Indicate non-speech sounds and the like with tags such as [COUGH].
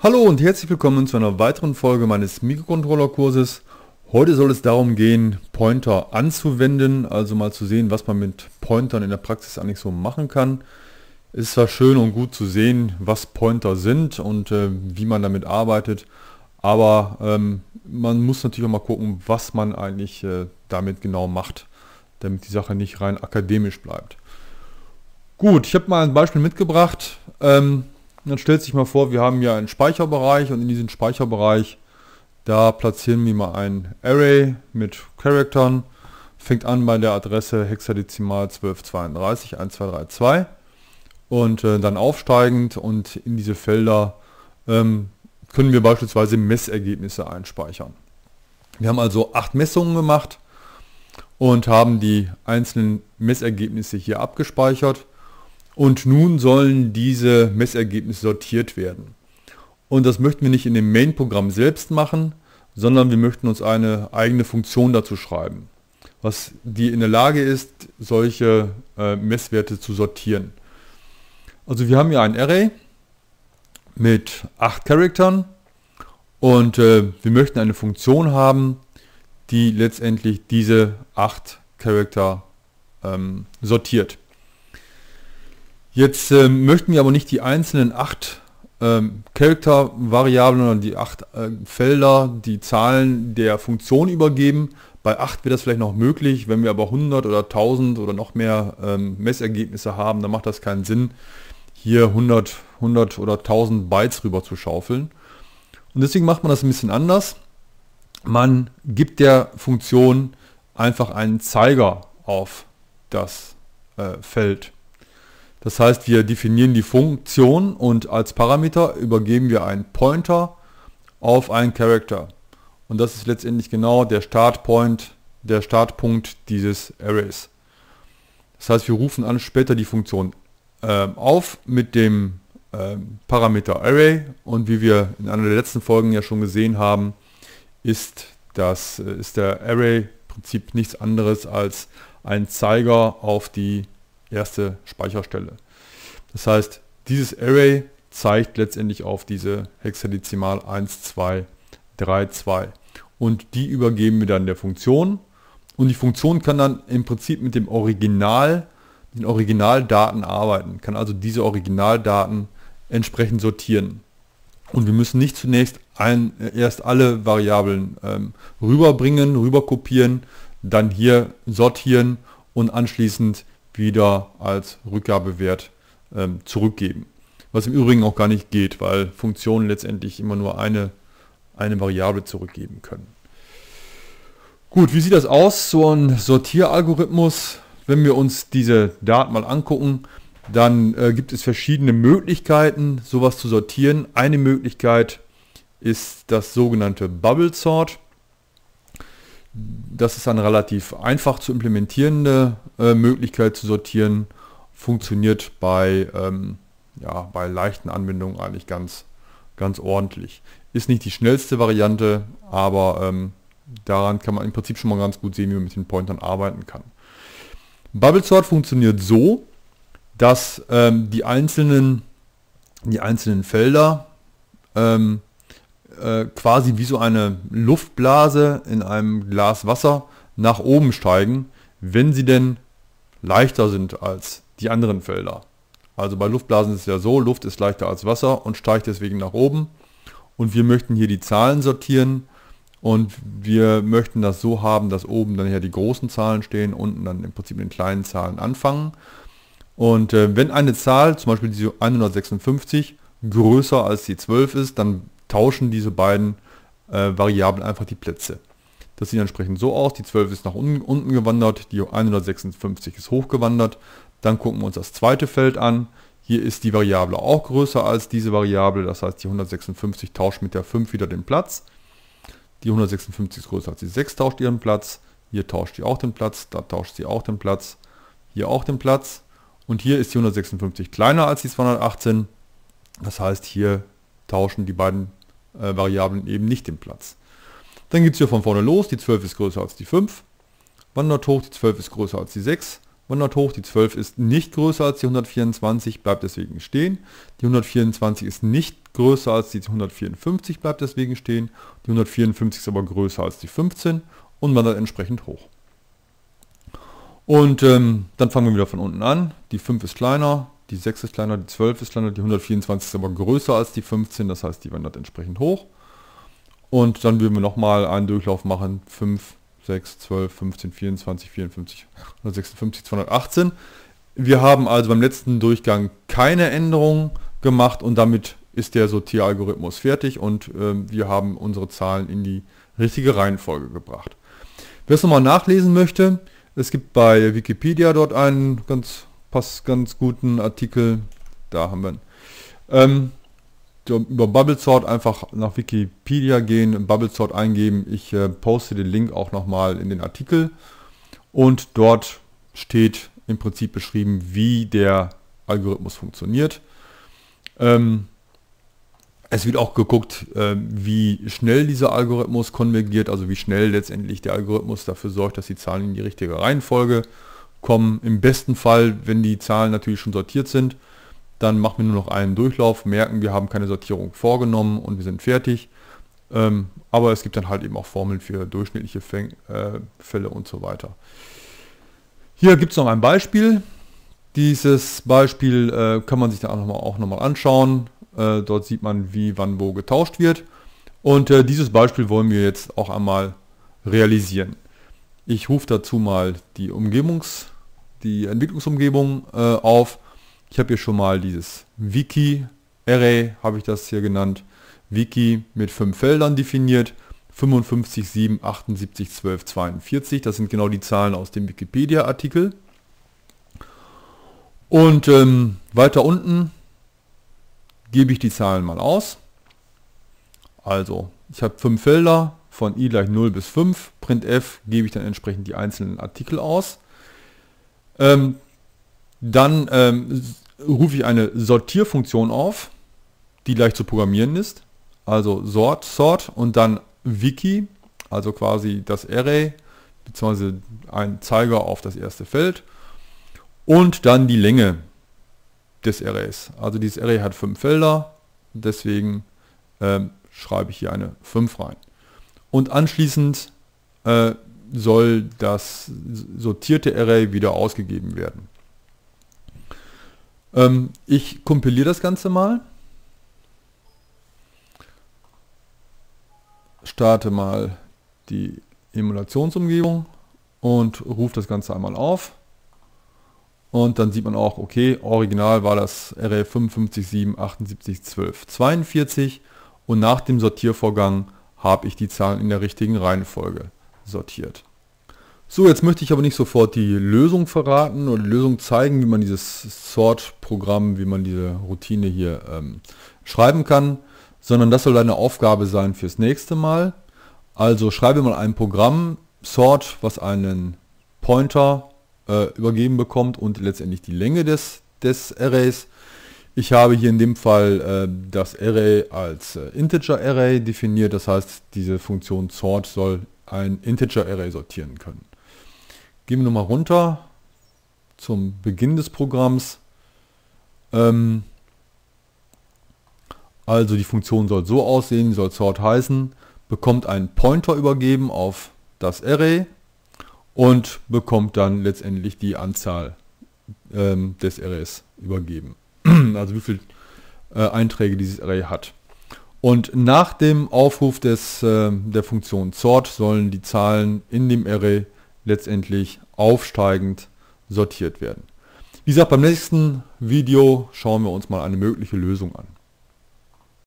Hallo und herzlich willkommen zu einer weiteren Folge meines Mikrocontroller-Kurses. Heute soll es darum gehen, Pointer anzuwenden, also mal zu sehen, was man mit Pointern in der Praxis eigentlich so machen kann. Es ist zwar schön und gut zu sehen, was Pointer sind und äh, wie man damit arbeitet, aber ähm, man muss natürlich auch mal gucken, was man eigentlich äh, damit genau macht, damit die Sache nicht rein akademisch bleibt. Gut, ich habe mal ein Beispiel mitgebracht. Ähm, dann stellt sich mal vor, wir haben ja einen Speicherbereich und in diesem Speicherbereich, da platzieren wir mal ein Array mit Charaktern. Fängt an bei der Adresse hexadezimal 1232 1232 und äh, dann aufsteigend und in diese Felder ähm, können wir beispielsweise Messergebnisse einspeichern. Wir haben also acht Messungen gemacht und haben die einzelnen Messergebnisse hier abgespeichert. Und nun sollen diese Messergebnisse sortiert werden. Und das möchten wir nicht in dem Main-Programm selbst machen, sondern wir möchten uns eine eigene Funktion dazu schreiben, was die in der Lage ist, solche äh, Messwerte zu sortieren. Also wir haben hier ein Array mit 8 Charaktern und äh, wir möchten eine Funktion haben, die letztendlich diese 8 Charakter ähm, sortiert. Jetzt äh, möchten wir aber nicht die einzelnen acht ähm, Charaktervariablen oder die acht äh, Felder, die Zahlen der Funktion übergeben. Bei 8 wird das vielleicht noch möglich, wenn wir aber 100 oder 1000 oder noch mehr ähm, Messergebnisse haben, dann macht das keinen Sinn, hier 100, 100 oder 1000 Bytes rüber zu schaufeln. Und deswegen macht man das ein bisschen anders. Man gibt der Funktion einfach einen Zeiger auf das äh, Feld. Das heißt, wir definieren die Funktion und als Parameter übergeben wir einen Pointer auf einen Character. Und das ist letztendlich genau der Startpoint, der Startpunkt dieses Arrays. Das heißt, wir rufen dann später die Funktion äh, auf mit dem äh, Parameter Array und wie wir in einer der letzten Folgen ja schon gesehen haben, ist, das, äh, ist der Array im Prinzip nichts anderes als ein Zeiger auf die erste Speicherstelle. Das heißt, dieses Array zeigt letztendlich auf diese Hexadezimal 1, 2, 3, 2. Und die übergeben wir dann der Funktion. Und die Funktion kann dann im Prinzip mit dem Original, den Originaldaten arbeiten, kann also diese Originaldaten entsprechend sortieren. Und wir müssen nicht zunächst ein, erst alle Variablen ähm, rüberbringen, rüberkopieren, dann hier sortieren und anschließend wieder als Rückgabewert ähm, zurückgeben. Was im Übrigen auch gar nicht geht, weil Funktionen letztendlich immer nur eine, eine Variable zurückgeben können. Gut, wie sieht das aus, so ein Sortieralgorithmus? Wenn wir uns diese Daten mal angucken, dann äh, gibt es verschiedene Möglichkeiten, sowas zu sortieren. Eine Möglichkeit ist das sogenannte Bubble Sort das ist eine relativ einfach zu implementierende äh, Möglichkeit zu sortieren. Funktioniert bei, ähm, ja, bei leichten Anwendungen eigentlich ganz, ganz ordentlich. Ist nicht die schnellste Variante, aber ähm, daran kann man im Prinzip schon mal ganz gut sehen, wie man mit den Pointern arbeiten kann. Bubble Sort funktioniert so, dass ähm, die, einzelnen, die einzelnen Felder ähm, äh, quasi wie so eine Luftblase in einem Glas Wasser nach oben steigen, wenn sie denn leichter sind als die anderen Felder. Also bei Luftblasen ist es ja so, Luft ist leichter als Wasser und steigt deswegen nach oben. Und wir möchten hier die Zahlen sortieren und wir möchten das so haben, dass oben dann ja die großen Zahlen stehen, unten dann im Prinzip mit den kleinen Zahlen anfangen. Und äh, wenn eine Zahl, zum Beispiel diese 156, größer als die 12 ist, dann tauschen diese beiden äh, Variablen einfach die Plätze. Das sieht entsprechend so aus, die 12 ist nach unten, gewandert, die 156 ist hochgewandert. Dann gucken wir uns das zweite Feld an. Hier ist die Variable auch größer als diese Variable, das heißt die 156 tauscht mit der 5 wieder den Platz. Die 156 ist größer als die 6, tauscht ihren Platz. Hier tauscht sie auch den Platz, da tauscht sie auch den Platz, hier auch den Platz. Und hier ist die 156 kleiner als die 218. Das heißt, hier tauschen die beiden äh, Variablen eben nicht den Platz. Dann geht es hier von vorne los, die 12 ist größer als die 5, wandert hoch, die 12 ist größer als die 6, wandert hoch, die 12 ist nicht größer als die 124, bleibt deswegen stehen, die 124 ist nicht größer als die 154, bleibt deswegen stehen, die 154 ist aber größer als die 15 und wandert entsprechend hoch. Und ähm, dann fangen wir wieder von unten an, die 5 ist kleiner, die 6 ist kleiner, die 12 ist kleiner, die 124 ist aber größer als die 15, das heißt, die wandert entsprechend hoch. Und dann würden wir nochmal einen Durchlauf machen, 5, 6, 12, 15, 24, 54, 156, 218. Wir haben also beim letzten Durchgang keine Änderungen gemacht und damit ist der Sortieralgorithmus fertig und äh, wir haben unsere Zahlen in die richtige Reihenfolge gebracht. Wer es nochmal nachlesen möchte, es gibt bei Wikipedia dort einen ganz passt ganz guten Artikel. Da haben wir ihn. Ähm, über Bubblesort einfach nach Wikipedia gehen, Bubble Sort eingeben. Ich äh, poste den Link auch nochmal in den Artikel. Und dort steht im Prinzip beschrieben, wie der Algorithmus funktioniert. Ähm, es wird auch geguckt, äh, wie schnell dieser Algorithmus konvergiert, also wie schnell letztendlich der Algorithmus dafür sorgt, dass die Zahlen in die richtige Reihenfolge äh, kommen im besten Fall, wenn die Zahlen natürlich schon sortiert sind, dann machen wir nur noch einen Durchlauf, merken, wir haben keine Sortierung vorgenommen und wir sind fertig. Ähm, aber es gibt dann halt eben auch Formeln für durchschnittliche Fäng äh, Fälle und so weiter. Hier gibt es noch ein Beispiel. Dieses Beispiel äh, kann man sich dann auch nochmal noch anschauen. Äh, dort sieht man, wie wann wo getauscht wird. Und äh, dieses Beispiel wollen wir jetzt auch einmal realisieren. Ich rufe dazu mal die Umgebungs, die Entwicklungsumgebung äh, auf. Ich habe hier schon mal dieses Wiki Array, habe ich das hier genannt, Wiki mit fünf Feldern definiert. 55, 7, 78, 12, 42. Das sind genau die Zahlen aus dem Wikipedia-Artikel. Und ähm, weiter unten gebe ich die Zahlen mal aus. Also, ich habe fünf Felder, von i gleich 0 bis 5, printf gebe ich dann entsprechend die einzelnen Artikel aus. Ähm, dann ähm, rufe ich eine Sortierfunktion auf, die gleich zu programmieren ist. Also sort, sort und dann wiki, also quasi das Array, beziehungsweise ein Zeiger auf das erste Feld. Und dann die Länge des Arrays. Also dieses Array hat fünf Felder, deswegen ähm, schreibe ich hier eine 5 rein und anschließend äh, soll das sortierte Array wieder ausgegeben werden. Ähm, ich kompiliere das Ganze mal. Starte mal die Emulationsumgebung und rufe das Ganze einmal auf. Und dann sieht man auch, okay, original war das Array 55, 78, 12, 42 und nach dem Sortiervorgang habe ich die Zahlen in der richtigen Reihenfolge sortiert. So, jetzt möchte ich aber nicht sofort die Lösung verraten oder die Lösung zeigen, wie man dieses Sort-Programm, wie man diese Routine hier ähm, schreiben kann, sondern das soll eine Aufgabe sein fürs nächste Mal. Also schreibe mal ein Programm, Sort, was einen Pointer äh, übergeben bekommt und letztendlich die Länge des, des Arrays. Ich habe hier in dem Fall äh, das Array als äh, Integer Array definiert, das heißt, diese Funktion sort soll ein Integer Array sortieren können. Gehen wir nochmal runter zum Beginn des Programms. Ähm, also die Funktion soll so aussehen, soll sort heißen, bekommt einen Pointer übergeben auf das Array und bekommt dann letztendlich die Anzahl ähm, des Arrays übergeben. [CLEARS THROAT] also wie viele äh, Einträge dieses Array hat. Und nach dem Aufruf des, äh, der Funktion sort sollen die Zahlen in dem Array letztendlich aufsteigend sortiert werden. Wie gesagt, beim nächsten Video schauen wir uns mal eine mögliche Lösung an.